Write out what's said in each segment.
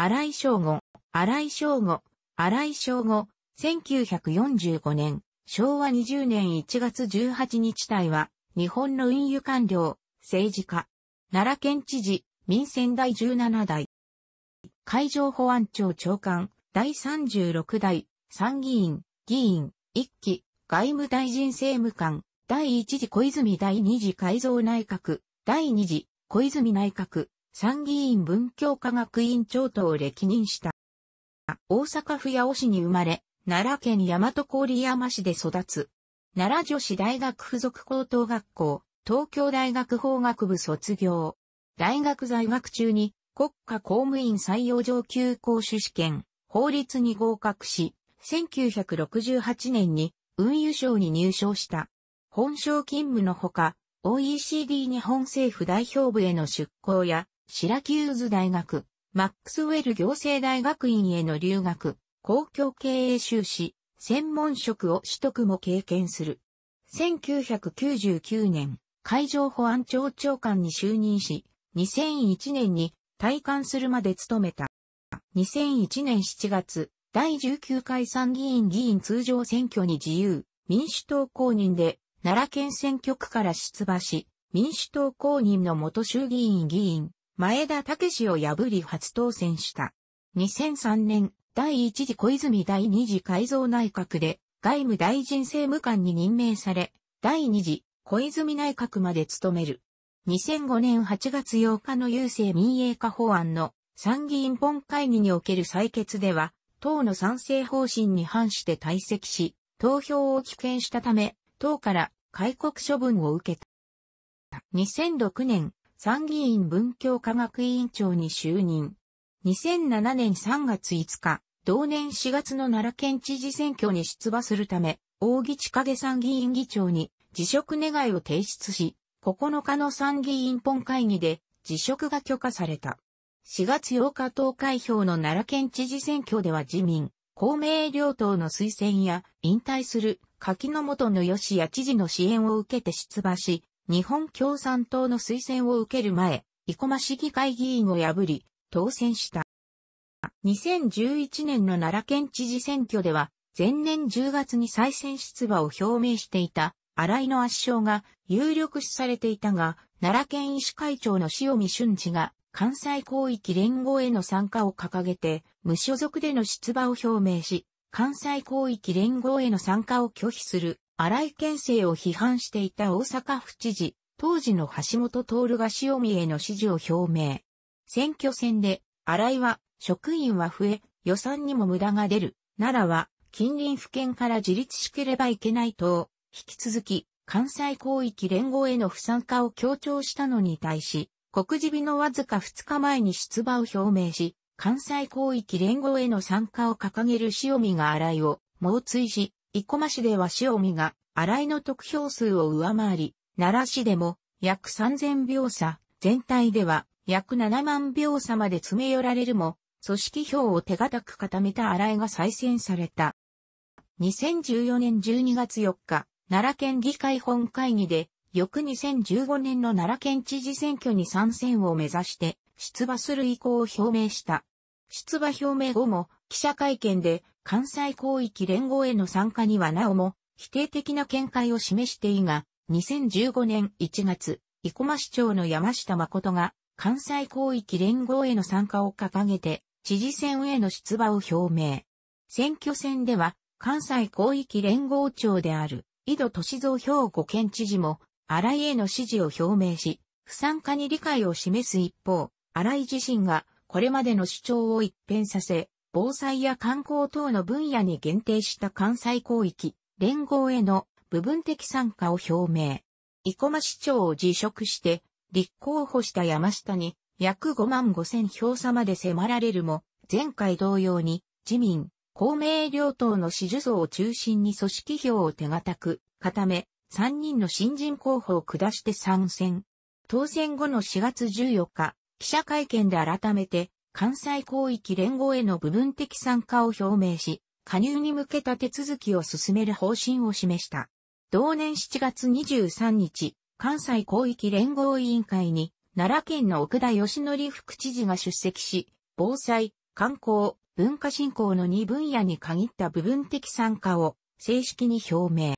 荒井正吾、荒井正吾、荒井正吾、1945年、昭和20年1月18日隊は、日本の運輸官僚、政治家、奈良県知事、民選第17代、海上保安庁長官、第36代、参議院、議員、一期、外務大臣政務官、第1次小泉第2次改造内閣、第2次小泉内閣、参議院文教科学院長等を歴任した。大阪府八尾市に生まれ、奈良県大和郡山市で育つ。奈良女子大学附属高等学校、東京大学法学部卒業。大学在学中に国家公務員採用上級講師試験、法律に合格し、1968年に運輸省に入省した。本省勤務のほか、OECD 日本政府代表部への出向や、シラキューズ大学、マックスウェル行政大学院への留学、公共経営修士、専門職を取得も経験する。1999年、海上保安庁長官に就任し、2001年に退官するまで務めた。2001年7月、第19回参議院議員通常選挙に自由、民主党公認で、奈良県選挙区から出馬し、民主党公認の元衆議院議員、前田武史を破り初当選した。2003年、第1次小泉第2次改造内閣で、外務大臣政務官に任命され、第2次小泉内閣まで務める。2005年8月8日の郵政民営化法案の参議院本会議における採決では、党の賛成方針に反して退席し、投票を棄権したため、党から戒告処分を受けた。2006年、参議院文教科学委員長に就任。2007年3月5日、同年4月の奈良県知事選挙に出馬するため、大木千景参議院議長に辞職願を提出し、9日の参議院本会議で辞職が許可された。4月8日投開票の奈良県知事選挙では自民、公明両党の推薦や引退する柿の本の吉谷知事の支援を受けて出馬し、日本共産党の推薦を受ける前、生駒市議会議員を破り、当選した。2011年の奈良県知事選挙では、前年10月に再選出馬を表明していた新井の圧勝が有力視されていたが、奈良県医師会長の塩見俊二が関西広域連合への参加を掲げて、無所属での出馬を表明し、関西広域連合への参加を拒否する荒井県政を批判していた大阪府知事、当時の橋本徹が塩見への支持を表明。選挙戦で、荒井は、職員は増え、予算にも無駄が出る。奈良は、近隣府県から自立しければいけないと、引き続き、関西広域連合への不参加を強調したのに対し、告示日のわずか2日前に出馬を表明し、関西広域連合への参加を掲げる塩見が荒井を、猛追し、生駒市では塩見が、新井の得票数を上回り、奈良市でも約3000票差、全体では約7万票差まで詰め寄られるも、組織票を手堅く固めた新井が再選された。2014年12月4日、奈良県議会本会議で、翌2015年の奈良県知事選挙に参戦を目指して、出馬する意向を表明した。出馬表明後も、記者会見で関西広域連合への参加にはなおも否定的な見解を示していいが、2015年1月、生駒市長の山下誠が関西広域連合への参加を掲げて、知事選への出馬を表明。選挙戦では、関西広域連合長である、井戸敏造兵庫県知事も、新井への支持を表明し、不参加に理解を示す一方、荒井自身がこれまでの主張を一変させ、防災や観光等の分野に限定した関西広域、連合への部分的参加を表明。生駒市長を辞職して、立候補した山下に約5万5千票差まで迫られるも、前回同様に自民、公明両党の支持層を中心に組織票を手堅く固め、3人の新人候補を下して参戦。当選後の4月14日、記者会見で改めて関西広域連合への部分的参加を表明し、加入に向けた手続きを進める方針を示した。同年7月23日、関西広域連合委員会に、奈良県の奥田義則副知事が出席し、防災、観光、文化振興の2分野に限った部分的参加を正式に表明。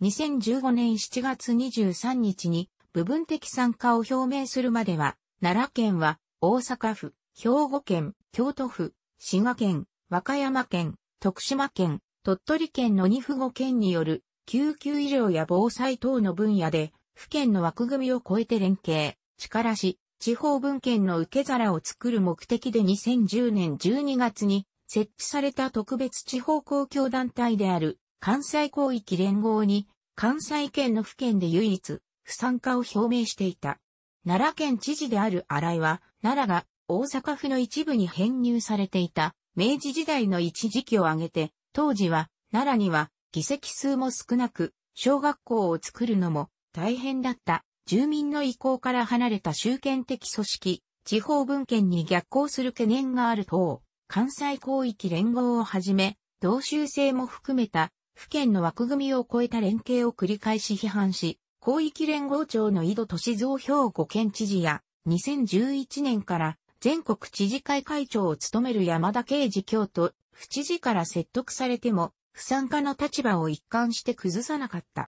2015年7月23日に部分的参加を表明するまでは、奈良県は大阪府、兵庫県、京都府、滋賀県、和歌山県、徳島県、鳥取県の2府5県による救急医療や防災等の分野で、府県の枠組みを超えて連携、力し、地方分権の受け皿を作る目的で2010年12月に設置された特別地方公共団体である関西広域連合に関西圏の府県で唯一不参加を表明していた。奈良県知事である新井は、奈良が大阪府の一部に編入されていた明治時代の一時期を挙げて、当時は奈良には議席数も少なく、小学校を作るのも大変だった住民の意向から離れた集権的組織、地方文献に逆行する懸念がある等、関西広域連合をはじめ、同州制も含めた府県の枠組みを超えた連携を繰り返し批判し、広域連合庁の井戸市三兵庫県知事や、2011年から全国知事会会長を務める山田啓治京都、府知事から説得されても、不参加の立場を一貫して崩さなかった。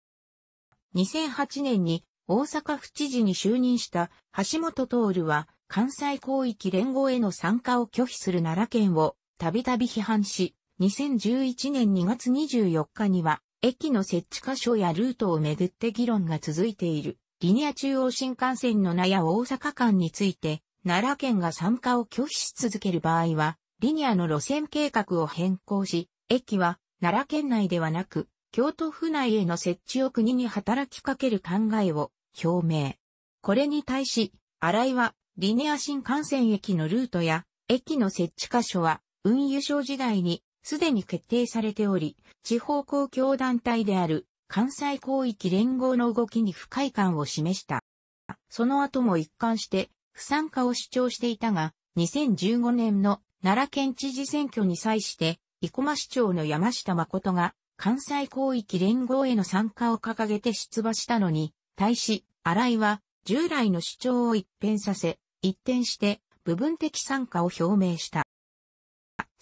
2008年に大阪府知事に就任した橋本徹は関西広域連合への参加を拒否する奈良県をたびたび批判し、2011年2月24日には駅の設置箇所やルートをめぐって議論が続いている、リニア中央新幹線の名や大阪間について、奈良県が参加を拒否し続ける場合は、リニアの路線計画を変更し、駅は奈良県内ではなく、京都府内への設置を国に働きかける考えを表明。これに対し、新井は、リニア新幹線駅のルートや、駅の設置箇所は、運輸省時代にすでに決定されており、地方公共団体である関西広域連合の動きに不快感を示した。その後も一貫して不参加を主張していたが、2015年の奈良県知事選挙に際して、生駒市長の山下誠が関西広域連合への参加を掲げて出馬したのに、対し、新井は従来の主張を一変させ、一転して部分的参加を表明した。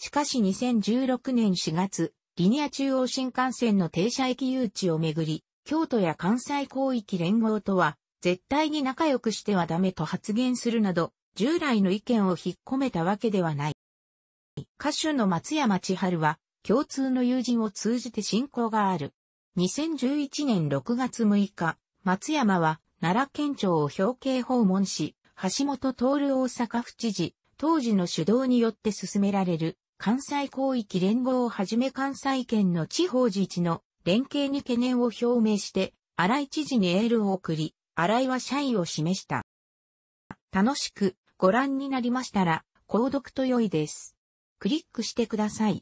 しかし2016年4月、リニア中央新幹線の停車駅誘致をめぐり、京都や関西広域連合とは、絶対に仲良くしてはダメと発言するなど、従来の意見を引っ込めたわけではない。歌手の松山千春は、共通の友人を通じて親交がある。2011年6月6日、松山は奈良県庁を表敬訪問し、橋本徹大阪府知事、当時の主導によって進められる関西広域連合をはじめ関西圏の地方自治の連携に懸念を表明して、荒井知事にエールを送り、荒井は謝意を示した。楽しくご覧になりましたら、購読と良いです。クリックしてください。